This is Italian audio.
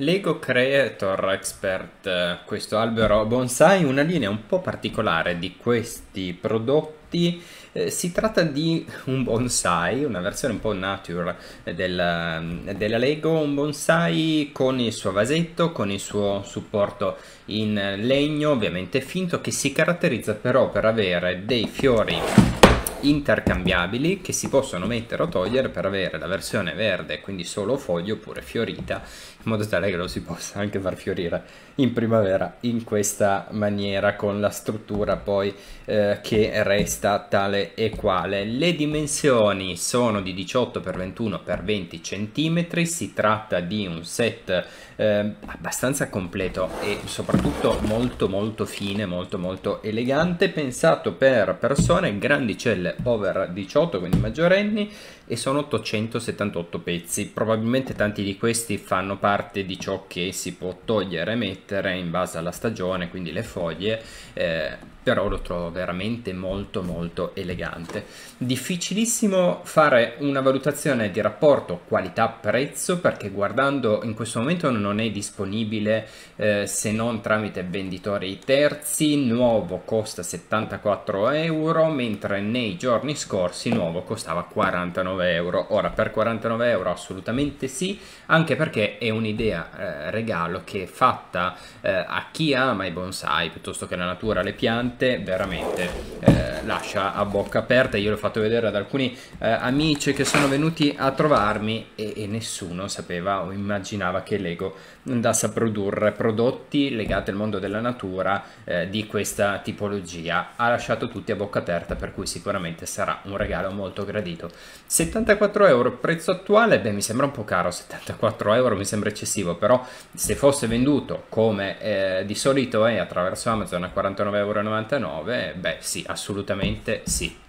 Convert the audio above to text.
Lego Creator Expert, eh, questo albero bonsai, una linea un po' particolare di questi prodotti. Eh, si tratta di un bonsai, una versione un po' nature della, mm, della, Lego, un bonsai con il suo vasetto, con il suo supporto in legno, ovviamente finto, che si caratterizza però per avere dei fiori intercambiabili che si possono mettere o togliere per avere la versione verde, quindi solo foglio oppure fiorita, in modo tale che lo si possa anche far fiorire in primavera in questa maniera con la struttura poi eh, che resta tale e quale. Le dimensioni sono di 18 x 21 x 20 cm, si tratta di un set eh, abbastanza completo e soprattutto molto molto fine, molto molto elegante, pensato per persone grandicelle over 18, quindi maggiorenni, e sono 878 pezzi. Probabilmente tanti di questi fanno parte di ciò che si può togliere e mettere in base alla stagione, quindi le foglie. Eh, però lo trovo veramente molto molto elegante. Difficilissimo fare una valutazione di rapporto qualità-prezzo perché guardando in questo momento non è disponibile eh, se non tramite venditori terzi, nuovo costa 74 euro mentre nei giorni scorsi nuovo costava 49 euro. Ora per 49 euro assolutamente sì, anche perché è un'idea eh, regalo che è fatta eh, a chi ama i bonsai piuttosto che la natura, le piante veramente, veramente eh, lascia a bocca aperta. Io l'ho fatto vedere ad alcuni eh, amici che sono venuti a trovarmi e, e, nessuno sapeva o immaginava che Lego andasse a produrre prodotti legati al mondo della natura eh, di questa tipologia. Ha lasciato tutti a bocca aperta, per cui sicuramente sarà un regalo molto gradito. 74 euro prezzo attuale, beh mi sembra un po' caro, 74 euro mi sembra eccessivo, però se fosse venduto come eh, di solito è attraverso Amazon a 49,99 euro 99? Beh sì, assolutamente sì.